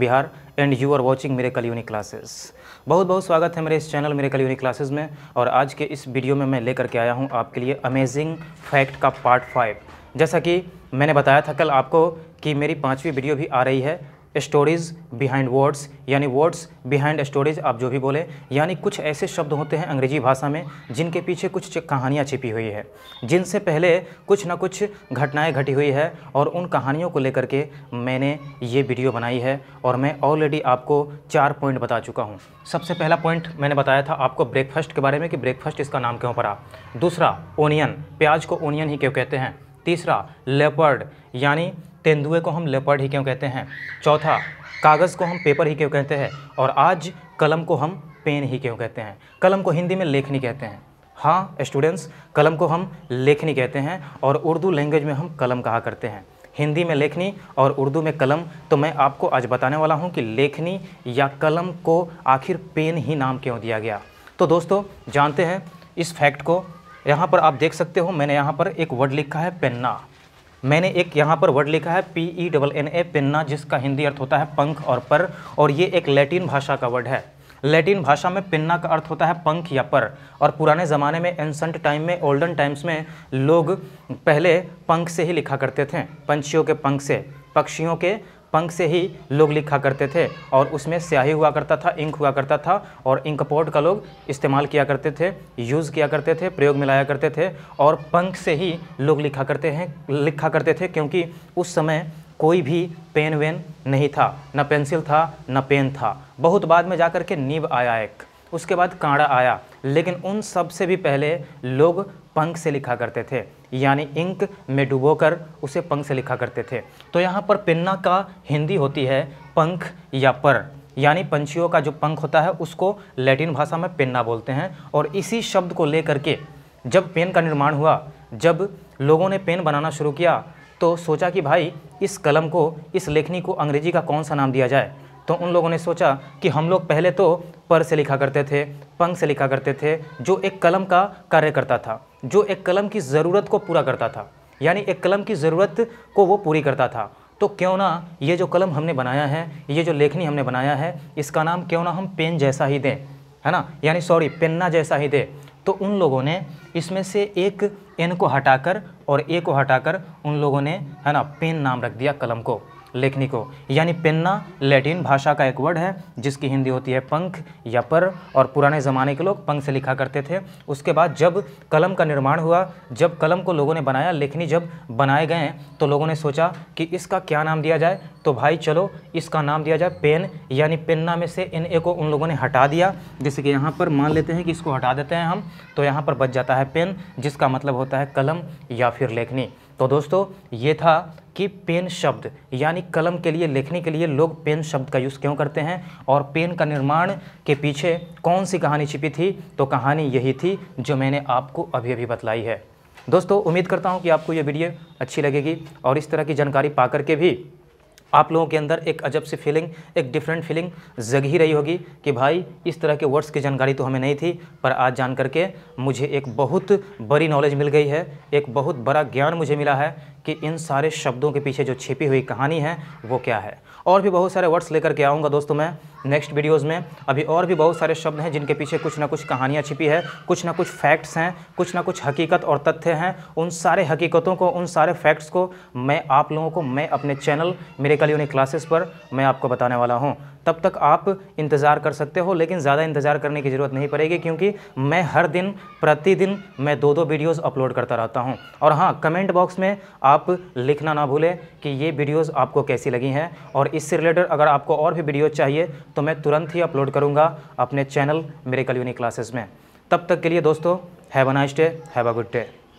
Bihar and you are watching मेरे कल unique classes बहुत बहुत स्वागत है मेरे इस चैनल मेरे कल यूनिक क्लासेस में और आज के इस वीडियो में मैं लेकर के आया हूँ आपके लिए अमेजिंग फैक्ट का पार्ट फाइव जैसा कि मैंने बताया था कल आपको कि मेरी पाँचवीं वीडियो भी आ रही है स्टोरीज बिहाइंड वर्ड्स यानी वर्ड्स बिहाइंड स्टोरीज आप जो भी बोले यानी कुछ ऐसे शब्द होते हैं अंग्रेजी भाषा में जिनके पीछे कुछ कहानियाँ छिपी हुई है जिनसे पहले कुछ ना कुछ घटनाएं घटी हुई है और उन कहानियों को लेकर के मैंने ये वीडियो बनाई है और मैं ऑलरेडी आपको चार पॉइंट बता चुका हूँ सबसे पहला पॉइंट मैंने बताया था आपको ब्रेकफास्ट के बारे में कि ब्रेकफास्ट इसका नाम क्यों पड़ा दूसरा ओनियन प्याज को ओनियन ही क्यों कहते हैं तीसरा लेपर्ड यानी तेंदुए को हम लेपर्ड ही क्यों कहते हैं चौथा कागज़ को हम पेपर ही क्यों कहते हैं और आज कलम को हम पेन ही क्यों कहते हैं कलम को हिंदी में लेखनी कहते हैं हाँ स्टूडेंट्स कलम को हम लेखनी कहते हैं और उर्दू लैंग्वेज में हम कलम कहा करते हैं हिंदी में लेखनी और उर्दू में कलम तो मैं आपको आज बताने वाला हूँ कि लेखनी या कलम को आखिर पेन ही नाम क्यों दिया गया तो दोस्तों जानते हैं इस फैक्ट को यहाँ पर आप देख सकते हो मैंने यहाँ पर एक वर्ड लिखा है पेन्ना मैंने एक यहाँ पर वर्ड लिखा है P E double N A पेन्ना जिसका हिंदी अर्थ होता है पंख और पर और ये एक लैटिन भाषा का वर्ड है लैटिन भाषा में पिन्ना का अर्थ होता है पंख या पर और पुराने ज़माने में एंसंट टाइम में ओल्डन टाइम्स में लोग पहले पंख से ही लिखा करते थे पंछियों के पंख से पक्षियों के पंख से ही लोग लिखा करते थे और उसमें स्याही हुआ करता था इंक हुआ करता था और इंक पोर्ट का लोग इस्तेमाल किया करते थे यूज़ किया करते थे प्रयोग में लाया करते थे और पंख से ही लोग लिखा करते हैं लिखा करते थे क्योंकि उस समय कोई भी पेन वेन नहीं था न पेंसिल था न पेन था बहुत बाद में जा कर के नीब आया एक उसके बाद कांड़ा आया लेकिन उन सब से भी पहले लोग पंख से लिखा करते थे यानी इंक में डुबोकर उसे पंख से लिखा करते थे तो यहाँ पर पिन्ना का हिंदी होती है पंख या पर यानी पंछियों का जो पंख होता है उसको लैटिन भाषा में पिन्ना बोलते हैं और इसी शब्द को लेकर के जब पेन का निर्माण हुआ जब लोगों ने पेन बनाना शुरू किया तो सोचा कि भाई इस कलम को इस लेखनी को अंग्रेजी का कौन सा नाम दिया जाए तो उन लोगों ने सोचा कि हम लोग पहले तो पर से लिखा करते थे पंख से लिखा करते थे जो एक कलम का कार्य करता था जो एक कलम की ज़रूरत को पूरा करता था यानी एक कलम की ज़रूरत को वो पूरी करता था तो क्यों ना ये जो कलम हमने बनाया है ये जो लेखनी हमने बनाया है इसका नाम क्यों ना हम पेन जैसा ही दें है ना यानी सॉरी पेन्ना जैसा ही दें तो उन लोगों ने इसमें से एक एन को हटाकर और ए को हटाकर उन लोगों ने है ना पेन नाम रख दिया कलम को लेखनी को यानी पेन्ना लैटिन भाषा का एक वर्ड है जिसकी हिंदी होती है पंख या पर और पुराने ज़माने के लोग पंख से लिखा करते थे उसके बाद जब कलम का निर्माण हुआ जब कलम को लोगों ने बनाया लेखनी जब बनाए गए तो लोगों ने सोचा कि इसका क्या नाम दिया जाए तो भाई चलो इसका नाम दिया जाए पेन यानी पेन्ना में से इन ए को उन लोगों ने हटा दिया जैसे कि यहाँ पर मान लेते हैं कि इसको हटा देते हैं हम तो यहाँ पर बच जाता है पेन जिसका मतलब होता है कलम या फिर लेखनी तो दोस्तों ये था कि पेन शब्द यानी कलम के लिए लिखने के लिए लोग पेन शब्द का यूज़ क्यों करते हैं और पेन का निर्माण के पीछे कौन सी कहानी छिपी थी तो कहानी यही थी जो मैंने आपको अभी अभी बतलाई है दोस्तों उम्मीद करता हूँ कि आपको ये वीडियो अच्छी लगेगी और इस तरह की जानकारी पा करके भी आप लोगों के अंदर एक अजब सी फीलिंग एक डिफरेंट फीलिंग जग ही रही होगी कि भाई इस तरह के वर्ड्स की जानकारी तो हमें नहीं थी पर आज जान करके मुझे एक बहुत बड़ी नॉलेज मिल गई है एक बहुत बड़ा ज्ञान मुझे मिला है कि इन सारे शब्दों के पीछे जो छिपी हुई कहानी है वो क्या है और भी बहुत सारे वर्ड्स लेकर के आऊँगा दोस्तों मैं नेक्स्ट वीडियोज़ में अभी और भी बहुत सारे शब्द हैं जिनके पीछे कुछ ना कुछ कहानियाँ छिपी है कुछ ना कुछ फैक्ट्स हैं कुछ ना कुछ हकीकत और तथ्य हैं उन सारे हकीकतों को उन सारे फैक्ट्स को मैं आप लोगों को मैं अपने चैनल मेरे कलियोनी क्लासेस पर मैं आपको बताने वाला हूँ तब तक आप इंतज़ार कर सकते हो लेकिन ज़्यादा इंतज़ार करने की ज़रूरत नहीं पड़ेगी क्योंकि मैं हर दिन प्रतिदिन मैं दो दो वीडियोस अपलोड करता रहता हूं और हाँ कमेंट बॉक्स में आप लिखना ना भूलें कि ये वीडियोस आपको कैसी लगी हैं और इससे रिलेटेड अगर आपको और भी वीडियोज़ चाहिए तो मैं तुरंत ही अपलोड करूँगा अपने चैनल मेरे कल क्लासेस में तब तक के लिए दोस्तों have a nice day have a good day